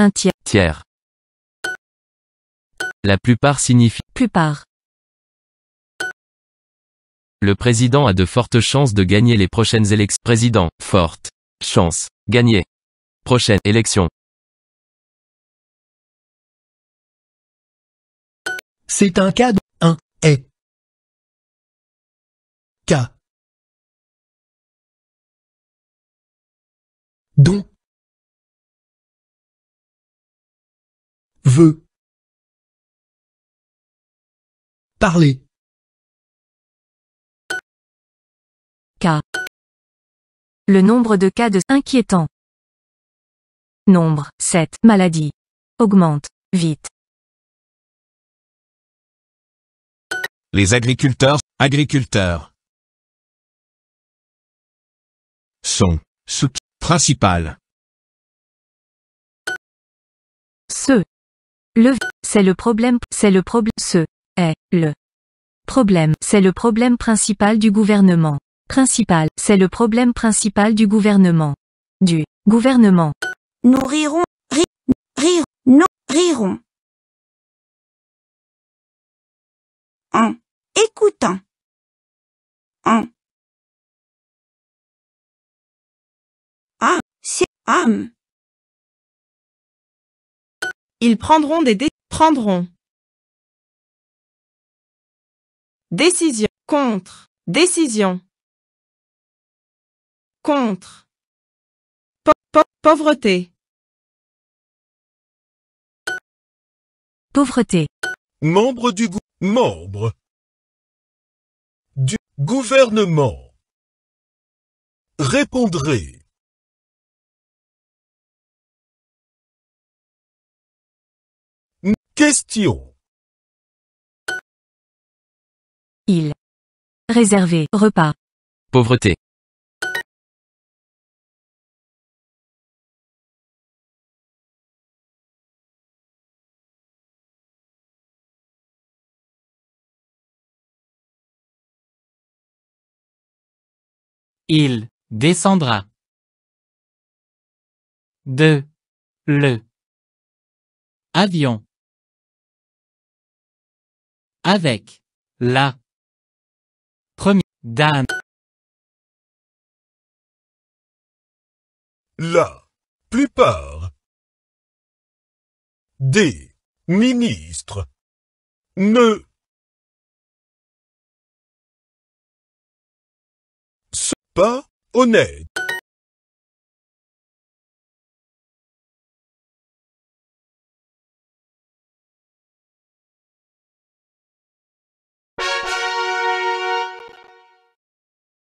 Un tiers. Tiers. La plupart signifie plupart. Le président a de fortes chances de gagner les prochaines élections. Président, forte chance, gagner. Prochaine élection. C'est un cas de 1 est. cas Donc. Parler. Cas. Le nombre de cas de inquiétant. Nombre 7. Maladie. Augmente. Vite. Les agriculteurs, agriculteurs. Sont. Soutien. Principal. Ce le c'est le problème, c'est le problème, ce est le problème, c'est le problème principal du gouvernement. Principal, c'est le problème principal du gouvernement. Du gouvernement. Nous rirons, rire nous rirons. En écoutant. En. Ah, c'est âme. Ils prendront des décisions prendront. Décision. Contre. Décision. Contre. pauvreté. Pauvreté. Membre du membre du gouvernement. Répondrez. Il. Réservé. Repas. Pauvreté. Il descendra. De. Le. Avion avec la première dame. La plupart des ministres ne sont pas honnêtes.